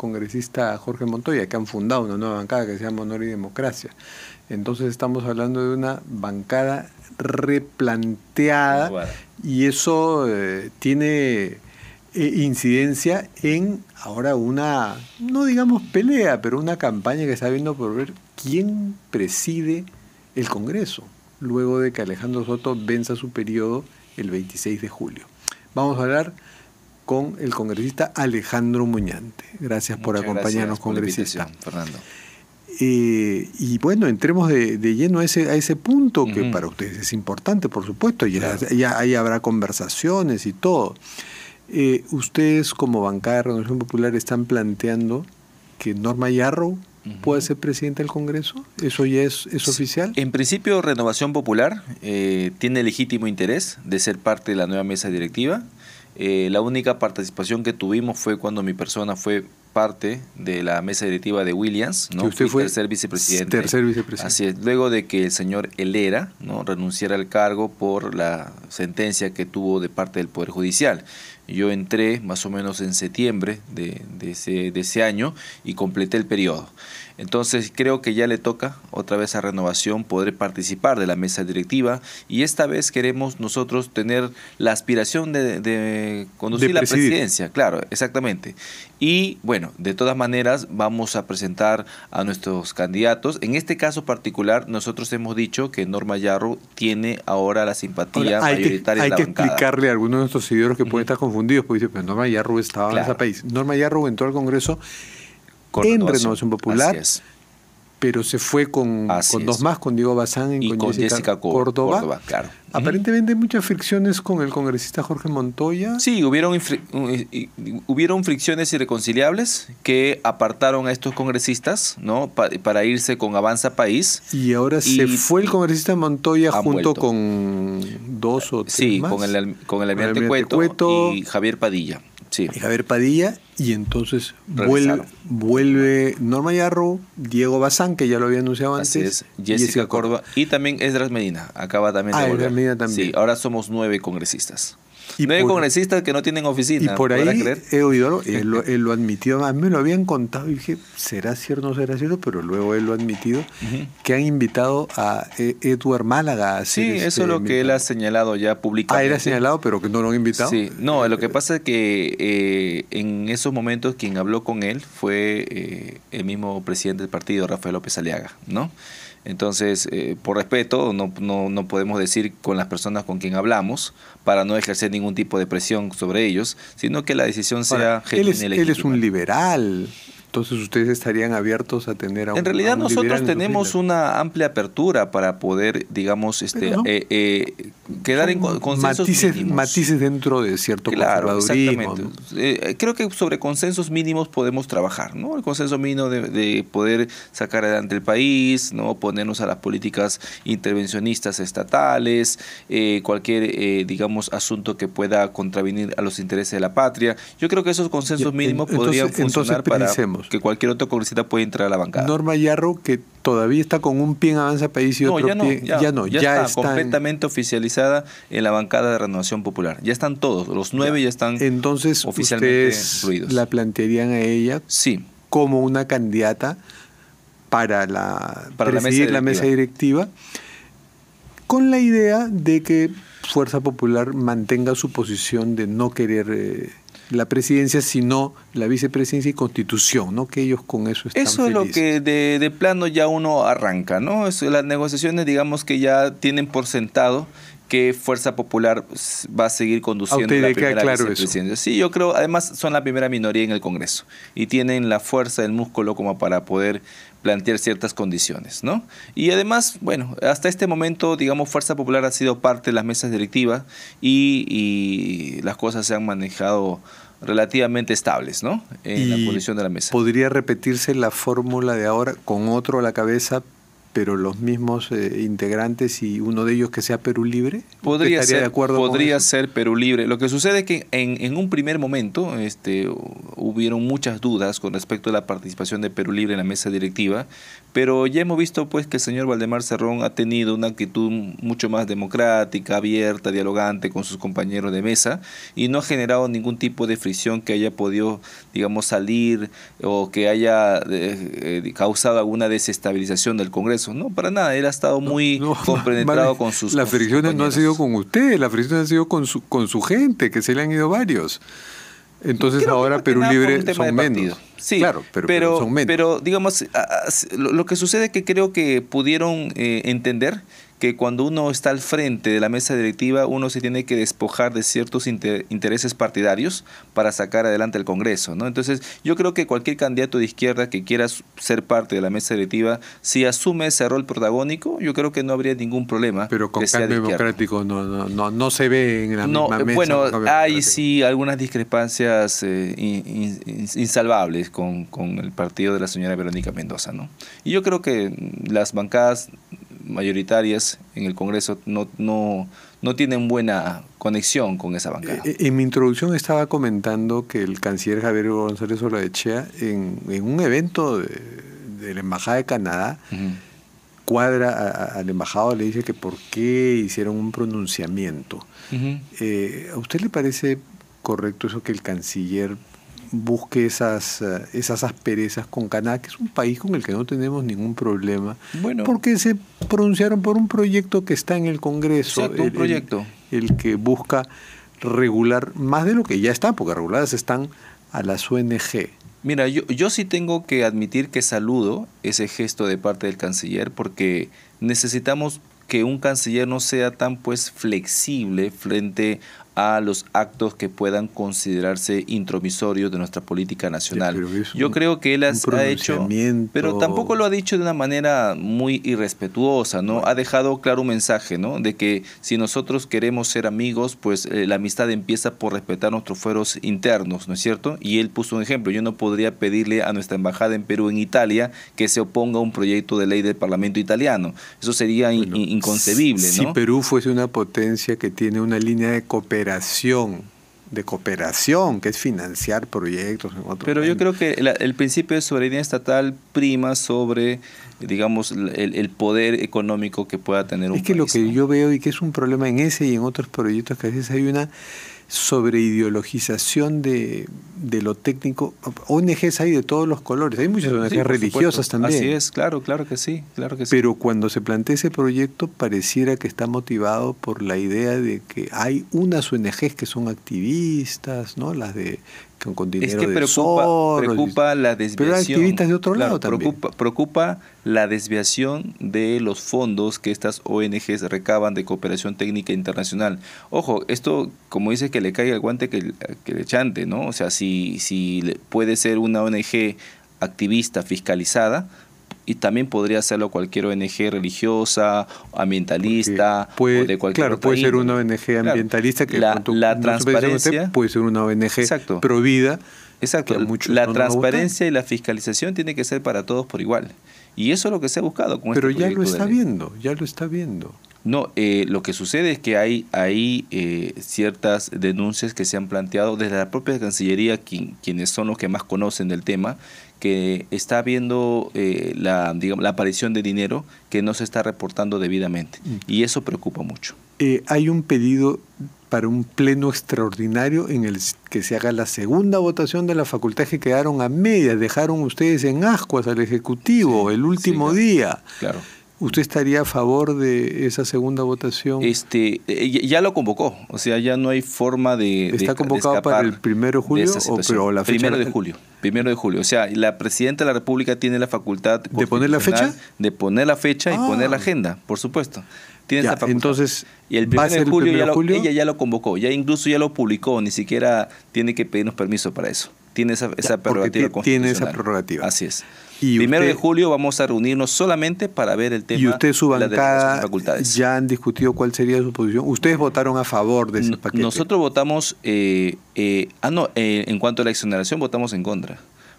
congresista Jorge Montoya, que han fundado una nueva bancada que se llama Honor y Democracia. Entonces estamos hablando de una bancada replanteada y eso eh, tiene eh, incidencia en ahora una, no digamos pelea, pero una campaña que está viendo por ver quién preside el Congreso luego de que Alejandro Soto venza su periodo el 26 de julio. Vamos a hablar con el congresista Alejandro Muñante. Gracias por acompañarnos, congresista. Fernando. Eh, y bueno, entremos de, lleno a ese, a ese punto que para ustedes es importante, por supuesto, y ahí habrá conversaciones y todo. Eh, ustedes como bancada de Renovación Popular están planteando que Norma Yarrow pueda ser presidente del Congreso? ¿Eso ya es, es oficial? En principio, Renovación Popular eh, tiene legítimo interés de ser parte de la nueva mesa directiva. Eh, la única participación que tuvimos fue cuando mi persona fue parte de la mesa directiva de Williams, ¿no? usted fue tercer vicepresidente. Tercer vicepresidente. Así es, luego de que el señor Helera, ¿no? renunciara al cargo por la sentencia que tuvo de parte del Poder Judicial. Yo entré más o menos en septiembre de, ese, año y completé el periodo. Entonces creo que ya le toca otra vez a Renovación poder participar de la mesa directiva y esta vez queremos nosotros tener la aspiración de, conducir la presidencia, claro, exactamente. Y bueno, de todas maneras vamos a presentar a nuestros candidatos. En este caso particular nosotros hemos dicho que Norma Yarro tiene ahora la simpatía hay que, hay que explicarle a algunos de nuestros seguidores que pueden estar confundidos porque pero Norma Yarru estaba en ese país. Norma Yarru entró al Congreso con en Renovación Popular. Así pero se fue con, dos más, con Diego Bazán y, con, Jessica, Córdoba. Aparentemente hay muchas fricciones con el congresista Jorge Montoya. Sí, hubieron, eh, hubieron fricciones irreconciliables que apartaron a estos congresistas ¿no? para irse con Avanza País. Y ahora se fue el congresista Montoya junto con dos o tres más. con el, con almirante Cueto, y Javier Padilla sí. y Javier Padilla, y entonces vuelve, vuelve, Norma Yarro, Diego Bazán, que ya lo había anunciado antes, Jessica, Córdoba, y también Esdras Medina, acaba también de ah, volver. ahora somos nueve congresistas. Y medio congresistas que no tienen oficina. Y por ahí he oído eh, él lo, él admitió, a me lo habían contado y dije, ¿será cierto o no será cierto? Pero luego él lo ha admitido, que han invitado a eh, Edward Málaga. A sí, eso es lo este, que él ha señalado ya públicamente. Ah, él ha señalado, pero que no lo han invitado. Sí, no, lo que pasa es que eh, en esos momentos quien habló con él fue el mismo presidente del partido, Rafael López Aliaga, ¿no? Entonces, eh, por respeto, no, podemos decir con las personas con quien hablamos para no ejercer ningún tipo de presión sobre ellos, sino que la decisión sea genuina. él es, él es un liberal, entonces ustedes estarían abiertos a tener a En realidad nosotros tenemos una amplia apertura para poder, digamos, este, eh, eh, quedar en consensos matices, mínimos. Matices dentro de cierto claro, Exactamente. Eh, creo que sobre consensos mínimos podemos trabajar, ¿no? El consenso mínimo de, poder sacar adelante el país, ¿no? Ponernos a las políticas intervencionistas estatales, cualquier, digamos, asunto que pueda contravenir a los intereses de la patria. Yo creo que esos consensos mínimos podrían funcionar para... Que cualquier otro congresista puede entrar a la bancada. Norma Yarro, que todavía está con un pie en Avanza País y otro ya no, pie. Ya, no, ya, está, completamente oficializada en la bancada de Renovación Popular. Ya están todos, los nueve ya, están Entonces, oficialmente ustedes ¿La plantearían a ella? Sí. Como una candidata para la, presidir la mesa directiva. con la idea de que Fuerza Popular mantenga su posición de no querer eh, la presidencia, sino la vicepresidencia y constitución, ¿no? Que ellos con eso están Eso es lo que de, plano ya uno arranca, ¿no? las negociaciones, digamos que ya tienen por sentado que fuerza popular va a seguir conduciendo la primera vicepresidencia. Sí, yo creo, además son la primera minoría en el Congreso y tienen la fuerza del músculo como para poder plantear ciertas condiciones, ¿no? Y además, bueno, hasta este momento, digamos, Fuerza Popular ha sido parte de las mesas directivas y, las cosas se han manejado relativamente estables, ¿no? En la posición de la mesa. ¿Podría repetirse la fórmula de ahora con otro a la cabeza, pero los mismos eh, integrantes y uno de ellos que sea Perú Libre? Podría ser, podría ser Perú Libre. Lo que sucede es que en, un primer momento este, hubieron muchas dudas con respecto a la participación de Perú Libre en la mesa directiva, pero ya hemos visto pues que el señor Valdemar Cerrón ha tenido una actitud mucho más democrática, abierta, dialogante con sus compañeros de mesa y no ha generado ningún tipo de fricción que haya podido, digamos, salir o que haya eh, eh, causado alguna desestabilización del Congreso no, para nada. Él ha estado muy compenetrado con sus. Las fricciones no han sido con ustedes, las fricciones han sido con su, con su gente, que se le han ido varios. Entonces ahora Perú Libre son menos. Sí, claro, pero, son menos. Pero digamos, lo que sucede es que creo que pudieron eh, entender que cuando uno está al frente de la mesa directiva, uno se tiene que despojar de ciertos intereses partidarios para sacar adelante el Congreso. ¿no? Entonces, yo creo que cualquier candidato de izquierda que quiera ser parte de la mesa directiva, si asume ese rol protagónico, yo creo que no habría ningún problema. Pero con cambio democrático no, se ve en la misma eh, mesa. Bueno, hay sí algunas discrepancias eh, insalvables con, el partido de la señora Verónica Mendoza. ¿no? Y yo creo que las bancadas mayoritarias en el Congreso no, no, tienen buena conexión con esa bancada. Eh, eh, en mi introducción estaba comentando que el canciller Javier González Olaechea, en, en un evento de, la Embajada de Canadá, cuadra al embajador, le dice que por qué hicieron un pronunciamiento. Eh, ¿A usted le parece correcto eso que el canciller busque esas, eh, esas asperezas con Canadá, que es un país con el que no tenemos ningún problema. Bueno. Porque se pronunciaron por un proyecto que está en el Congreso. el, un proyecto. El, que busca regular más de lo que ya está, porque reguladas están a las ONG. Mira, yo, yo sí tengo que admitir que saludo ese gesto de parte del canciller, porque necesitamos que un canciller no sea tan pues flexible frente a a los actos que puedan considerarse intromisorios de nuestra política nacional. Yo creo que él ha hecho, pero tampoco lo ha dicho de una manera muy irrespetuosa, ¿no? Ha dejado claro un mensaje, ¿no? De que si nosotros queremos ser amigos, pues eh, la amistad empieza por respetar nuestros fueros internos, ¿no es cierto? Y él puso un ejemplo. Yo no podría pedirle a nuestra embajada en Perú, en Italia, que se oponga a un proyecto de ley del Parlamento italiano. Eso sería inconcebible, ¿no? Si Perú fuese una potencia que tiene una línea de cooperación de cooperación, que es financiar proyectos Pero yo creo que el principio de soberanía estatal prima sobre, digamos, el, poder económico que pueda tener un país. Es que lo que yo veo y que es un problema en ese y en otros proyectos que a veces hay una sobre ideologización de, lo técnico. ONGs hay de todos los colores, hay muchas ONGs religiosas también. Así es, claro, claro que sí, claro que sí. Pero cuando se plantea ese proyecto pareciera que está motivado por la idea de que hay unas ONGs que son activistas, ¿no? Las de con, dinero es que preocupa, la desviación. Pero hay activistas de otro lado también la desviación de los fondos que estas ONGs recaban de cooperación técnica internacional. Ojo, esto como dice que le cae el guante que, le chante, ¿no? O sea, si, si puede ser una ONG activista fiscalizada, y también podría serlo cualquier ONG religiosa, ambientalista de cualquier Claro, puede ser una ONG ambientalista que la, la transparencia puede ser una ONG exacto, prohibida Exacto. la transparencia y la fiscalización tiene que ser para todos por igual. Y eso es lo que se ha buscado con este Pero ya lo está viendo, ya lo está viendo. No, eh, lo que sucede es que hay, hay eh, ciertas denuncias que se han planteado desde la propia Cancillería, quien, quienes son los que más conocen del tema, que está viendo eh, la, digamos, la aparición de dinero que no se está reportando debidamente. Mm. Y eso preocupa mucho. hay un pedido para un pleno extraordinario en el que se haga la segunda votación de la facultad que quedaron a medias, dejaron ustedes en ascuas al Ejecutivo el último día. Claro. ¿Usted estaría a favor de esa segunda votación? Este, eh, ya lo convocó, o sea, ya no hay forma de. ¿Está convocado para el primero de julio o, la Primero de julio. Primero de julio. O sea, la presidenta de la República tiene la facultad. ¿De poner la fecha? De poner la fecha y poner la ah. agenda, por supuesto. Tiene ya, esa facultad. Entonces, y el primero de julio? ella ya lo convocó, ya incluso ya lo publicó, ni siquiera tiene que pedirnos permiso para eso tiene esa, esa prerrogativa Tiene esa prerrogativa. Así es. Primero de julio vamos a reunirnos solamente para ver el tema. Y usted su bancada facultades. ya han discutido cuál sería su posición. Ustedes votaron a favor de ese paquete. Nosotros votamos, eh, eh, ah no, eh, en cuanto a la exoneración votamos en contra,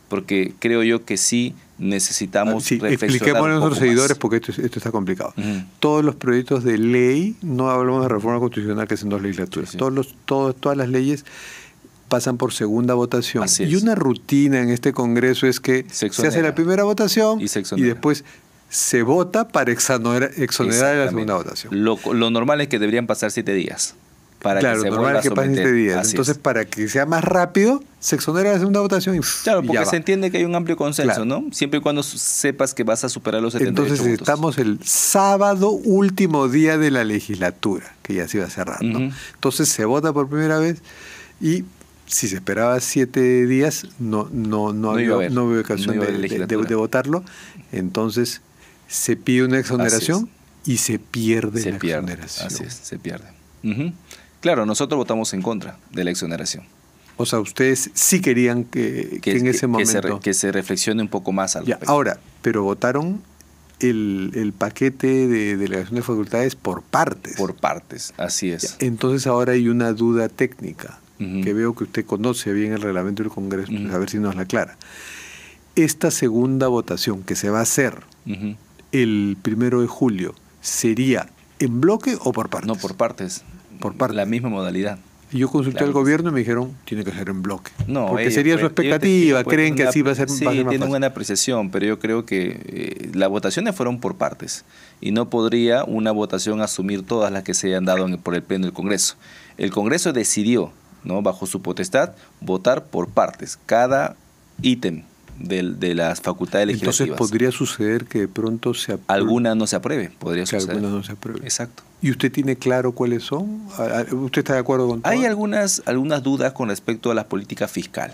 porque creo yo que sí necesitamos ah, reflexionar. Expliquemos a nuestros seguidores porque esto, está complicado. Todos los proyectos de ley, no hablamos de reforma constitucional que es dos legislaturas, Todos los, todos, todas las leyes pasan por segunda votación. y una rutina en este Congreso es que se, hace la primera votación y, después se vota para exonerar, exonerar la segunda votación. Lo, normal es que deberían pasar siete días. Para claro, que normal que pasen siete días. Entonces, para que sea más rápido, se exonera la segunda votación y Claro, porque se entiende que hay un amplio consenso, ¿no? Siempre y cuando sepas que vas a superar los 78 Entonces, estamos el sábado último día de la legislatura, que ya se iba cerrando. Entonces, se vota por primera vez y si se esperaba siete días, no, no, no, había, ocasión de, votarlo. Entonces, se pide una exoneración y se pierde la exoneración. Así es, se pierde. Claro, nosotros votamos en contra de la exoneración. O sea, ustedes sí querían que, en ese momento... que se, reflexione un poco más al respecto. Ahora, pero votaron el, el, paquete de delegación de facultades por partes. Por partes, así es. Entonces ahora hay una duda técnica que veo que usted conoce bien el reglamento del Congreso, pues, a ver si nos la aclara. Esta segunda votación que se va a hacer el primero de julio, ¿sería en bloque o por partes? No, por partes. Por partes. La misma modalidad. Yo consulté al gobierno y me dijeron, tiene que ser en bloque. No, porque sería su expectativa, creen que así va a ser, sí, va tienen una apreciación, pero yo creo que eh, las votaciones fueron por partes y no podría una votación asumir todas las que se hayan dado por el Pleno del Congreso. El Congreso decidió ¿no? bajo su potestad, votar por partes, cada ítem de, de, las facultades legislativas. Entonces podría suceder que de pronto se apruebe. Algunas no se apruebe, podría no se Exacto. ¿Y usted tiene claro cuáles son? ¿Usted está de acuerdo con todo? Hay algunas, algunas dudas con respecto a la política fiscal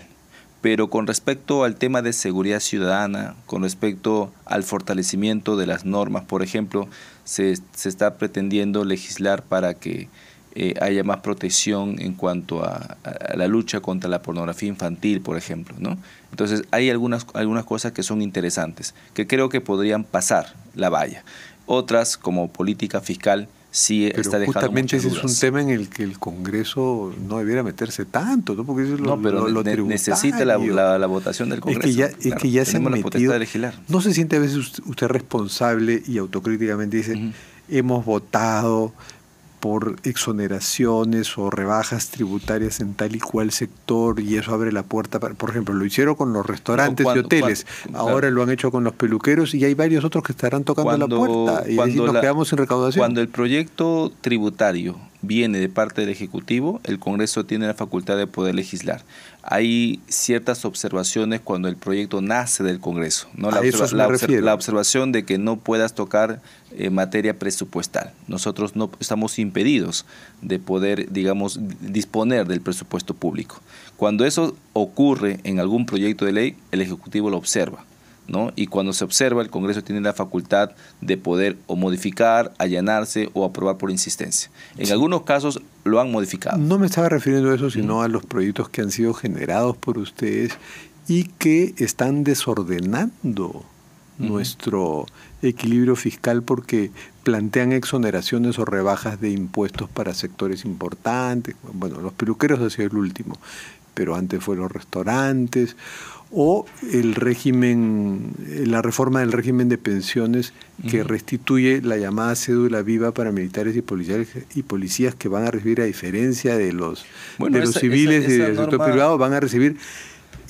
pero con respecto al tema de seguridad ciudadana, con respecto al fortalecimiento de las normas, por ejemplo, se, se está pretendiendo legislar para que eh, haya más protección en cuanto a, la lucha contra la pornografía infantil, por ejemplo. ¿no? Entonces hay algunas, algunas cosas que son interesantes, que creo que podrían pasar la valla. Otras, como política fiscal, sí está dejando justamente ese es un tema en el que el Congreso no debiera meterse tanto, Porque eso es lo, necesita la, votación del Congreso. Es que ya, se No se siente a veces usted responsable y autocríticamente dice, hemos votado por exoneraciones o rebajas tributarias en tal y cual sector y eso abre la puerta, por ejemplo, lo hicieron con los restaurantes y hoteles, ahora lo han hecho con los peluqueros y hay varios otros que estarán tocando la puerta y nos quedamos sin recaudación. Cuando el proyecto tributario viene de parte del Ejecutivo, el Congreso tiene la facultad de poder legislar. Hay ciertas observaciones cuando el proyecto nace del Congreso, ¿no? La, observación de que no puedas tocar eh, materia presupuestal. Nosotros no estamos impedidos de poder, digamos, disponer del presupuesto público. Cuando eso ocurre en algún proyecto de ley, el Ejecutivo lo observa. ¿no? Y cuando se observa, el Congreso tiene la facultad de poder o modificar, allanarse o aprobar por insistencia. En algunos casos lo han modificado. No me estaba refiriendo a eso, sino a los proyectos que han sido generados por ustedes y que están desordenando nuestro equilibrio fiscal porque plantean exoneraciones o rebajas de impuestos para sectores importantes. Bueno, los peluqueros ha sido el último, pero antes fueron restaurantes o el régimen, la reforma del régimen de pensiones que restituye la llamada cédula viva para militares y policías y policías que van a recibir, a diferencia de los, de los civiles y del sector privado, van a recibir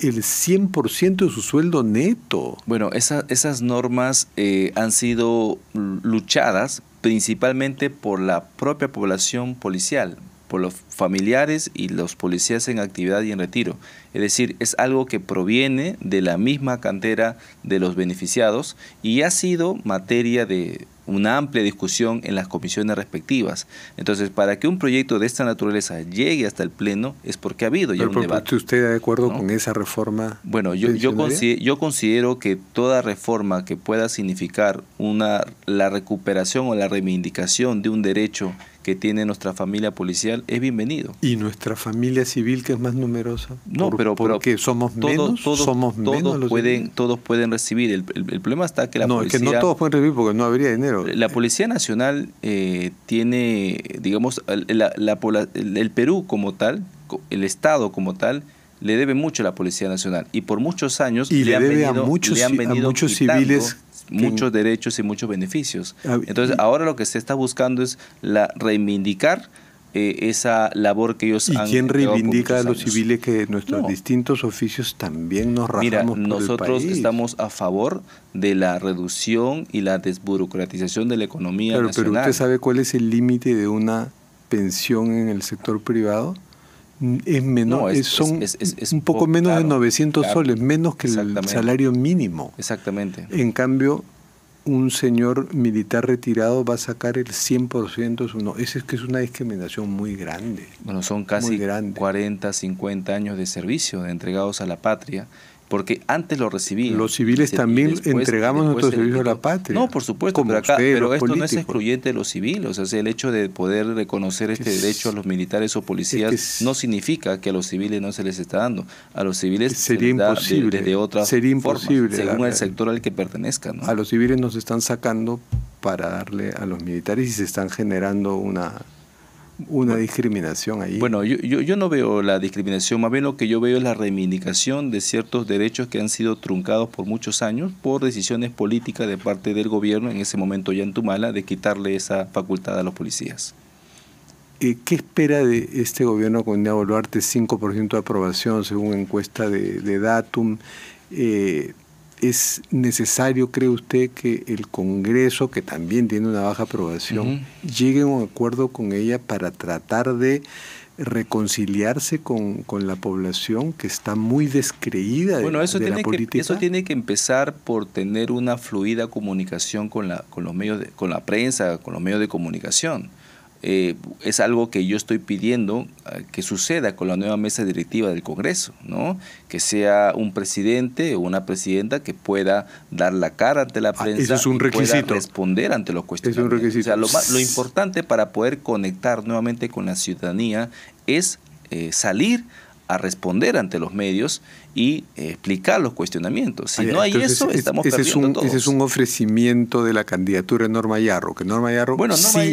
el 100% de su sueldo neto. Bueno, esa, esas normas eh, han sido luchadas principalmente por la propia población policial, por los familiares y los policías en actividad y en retiro. Es decir, es algo que proviene de la misma cantera de los beneficiados y ha sido materia de una amplia discusión en las comisiones respectivas. Entonces, para que un proyecto de esta naturaleza llegue hasta el Pleno es porque ha habido ya un ¿Usted está de acuerdo con esa reforma? Bueno, yo, considero, que toda reforma que pueda significar una, la recuperación o la reivindicación de un derecho que tiene nuestra familia policial es bienvenido. ¿Y nuestra familia civil que es más numerosa? No, pero, porque somos todos, menos, todos, somos todos pueden, todos pueden recibir. El, problema está que la policía... No, es que no todos pueden recibir porque no habría dinero. La Policía Nacional eh, tiene, digamos, el Perú como tal, el Estado como tal, le debe mucho a la Policía Nacional. Y por muchos años le, han venido, a muchos, civiles muchos derechos y muchos beneficios. Ah, Entonces, ahora lo que se está buscando es la reivindicar eh, esa labor que ellos ¿Y quién reivindica a los civiles que nuestros distintos oficios también nos rajamos por nosotros estamos a favor de la reducción y la desburocratización de la economía nacional. Pero usted sabe cuál es el límite de una pensión en el sector privado? Es menor, es, son un poco menos de 900 soles, menos que el salario mínimo. Exactamente. En cambio, un señor militar retirado va a sacar el 100% su no. Esa es que es una discriminación muy grande. Bueno, son casi 40, 50 años de servicio de entregados a la patria porque antes lo recibían. Los civiles también entregamos nuestro servicio a la patria. No, por supuesto, pero, acá, pero esto no es excluyente de los civiles. O sea, el hecho de poder reconocer este derecho a los militares o policías no significa que a los civiles no se les está dando. A los civiles sería se les da imposible, de, otra sería imposible, según el sector al que pertenezcan. A los civiles nos están sacando para darle a los militares y se están generando una una discriminación ahí. Bueno, yo, yo, yo, no veo la discriminación, más bien lo que yo veo es la reivindicación de ciertos derechos que han sido truncados por muchos años por decisiones políticas de parte del gobierno, en ese momento ya en Tumala, de quitarle esa facultad a los policías. Eh, ¿Qué espera de este gobierno con Dina Boluarte? 5% de aprobación según encuesta de, de Datum. Eh, es necesario, cree usted, que el Congreso, que también tiene una baja aprobación, llegue a un acuerdo con ella para tratar de reconciliarse con, la población que está muy descreída de, la política? Que, eso tiene que empezar por tener una fluida comunicación con, la, con, los medios con la prensa, con los medios de comunicación. Eh, es algo que yo estoy pidiendo eh, que suceda con la nueva mesa directiva del Congreso, ¿no? Que sea un presidente o una presidenta que pueda dar la cara ante la ah, prensa, Y pueda responder ante los cuestionarios lo, importante para poder conectar nuevamente con la ciudadanía es eh, salir a responder ante los medios y eh, explicar los cuestionamientos. Si no hay eso, estamos ese perdiendo es un, Ese es un ofrecimiento de la candidatura de Norma Yarro, que Norma Yarro bueno, sí,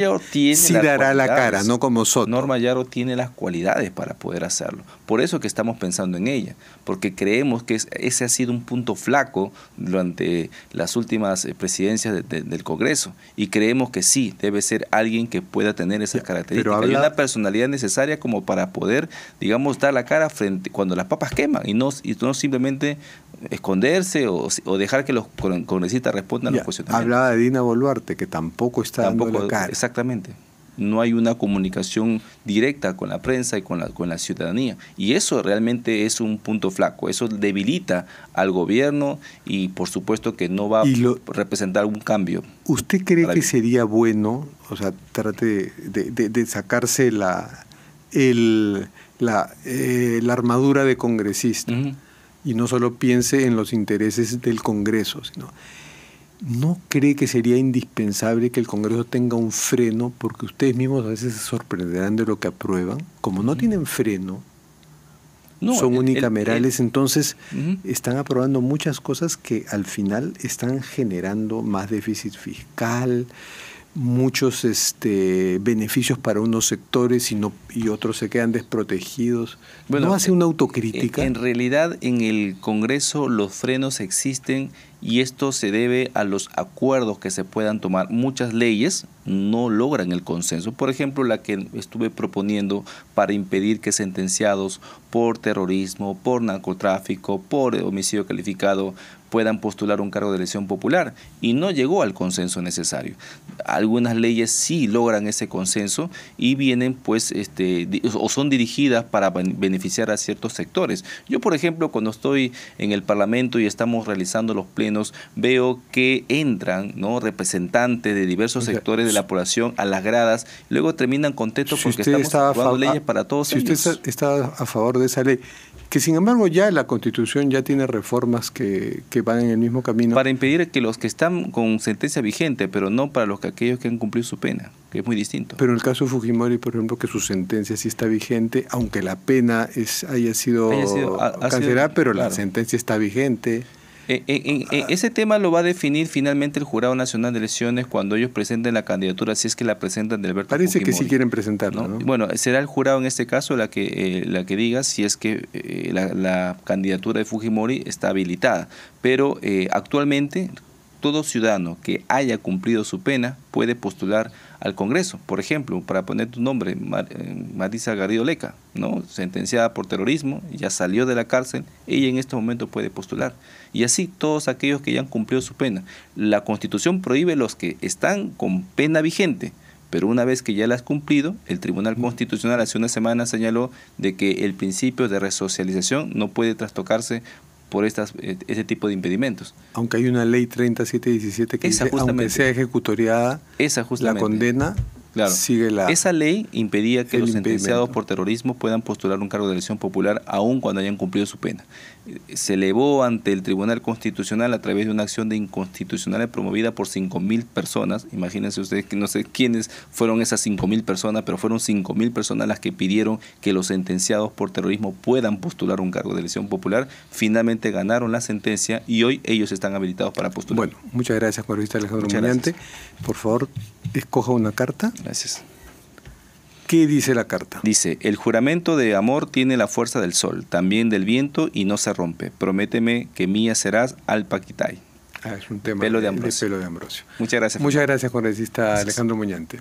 dará la cara, no como Soto. Norma Yarro tiene las cualidades para poder hacerlo. Por eso que estamos pensando en ella, porque creemos que ese ha sido un punto flaco durante las últimas eh, presidencias del Congreso y creemos que sí, debe ser alguien que pueda tener esas características una personalidad necesaria como para poder, digamos, dar la cara frente cuando las papas queman y no no simplemente esconderse o, dejar que los congresistas respondan a los cuestionamientos. Hablaba de Dina Boluarte, que tampoco está acá Exactamente. No hay una comunicación directa con la prensa y con la, con la ciudadanía. Y eso realmente es un punto flaco. Eso debilita al gobierno y por supuesto que no va a representar un cambio. ¿Usted cree que sería bueno, o sea, trate de, sacarse la, el, la, eh, la, armadura de congresista y no solo piense en los intereses del Congreso, sino ¿no cree que sería indispensable que el Congreso tenga un freno? Porque ustedes mismos a veces se sorprenderán de lo que aprueban. Como no tienen freno, son unicamerales, entonces están aprobando muchas cosas que al final están generando más déficit fiscal, muchos este, beneficios para unos sectores y, no, y otros se quedan desprotegidos. Bueno, ¿No hace una autocrítica? en realidad en el Congreso los frenos existen y esto se debe a los acuerdos que se puedan tomar. Muchas leyes no logran el consenso. Por ejemplo, la que estuve proponiendo para impedir que sentenciados por terrorismo, por narcotráfico, por homicidio calificado, puedan postular un cargo de elección popular y no llegó al consenso necesario. Algunas leyes sí logran ese consenso y vienen pues este o son dirigidas para beneficiar a ciertos sectores. Yo por ejemplo cuando estoy en el Parlamento y estamos realizando los plenos veo que entran no representantes de diversos sectores de la población a las gradas, luego terminan contentos porque estamos aprobando leyes para todos. Si usted está a favor de esa ley, que sin embargo ya la constitución ya tiene reformas que, que, van en el mismo camino. Para impedir que los que están con sentencia vigente, pero no para los que aquellos que han cumplido su pena, que es muy distinto. Pero en el caso de Fujimori, por ejemplo, que su sentencia sí está vigente, aunque la pena es, haya sido, cancelada, pero la sentencia está vigente. Eh, eh, eh, ese tema lo va a definir finalmente el Jurado Nacional de Elecciones cuando ellos presenten la candidatura, si es que la presentan de Alberto Parece que sí quieren presentarla, ¿no? Bueno, será el jurado en este caso la que, la que diga si es que la, la, candidatura de Fujimori está habilitada. Pero actualmente, todo ciudadano que haya cumplido su pena puede postular al Congreso. Por ejemplo, para poner tu nombre, eh, Marisa Garrido Leca, ¿no? sentenciada por terrorismo, ya salió de la cárcel, ella en este momento puede postular. Y así todos aquellos que ya han cumplido su pena. La Constitución prohíbe los que están con pena vigente, pero una vez que ya la has cumplido, el Tribunal Constitucional hace una semana señaló de que el principio de resocialización no puede trastocarse por estas, eh, ese tipo de impedimentos. Aunque hay una ley 3717 que dice, aunque sea ejecutoriada, esa la condena Claro. Sigue la, Esa ley impedía que los sentenciados por terrorismo puedan postular un cargo de elección popular aun cuando hayan cumplido su pena. Se elevó ante el Tribunal Constitucional a través de una acción de inconstitucionales promovida por 5.000 personas. Imagínense ustedes que no sé quiénes fueron esas 5.000 personas, pero fueron 5.000 personas las que pidieron que los sentenciados por terrorismo puedan postular un cargo de elección popular. Finalmente ganaron la sentencia y hoy ellos están habilitados para postular. Bueno, muchas gracias, periodista Alejandro Por favor, escoja una carta. Gracias. ¿Qué dice la carta? Dice, el juramento de amor tiene la fuerza del sol, también del viento y no se rompe. Prométeme que mía serás al Paquitay. Ah, es un tema de pelo de, Ambrosio. Muchas gracias. Muchas gracias, congresista Alejandro Muñante.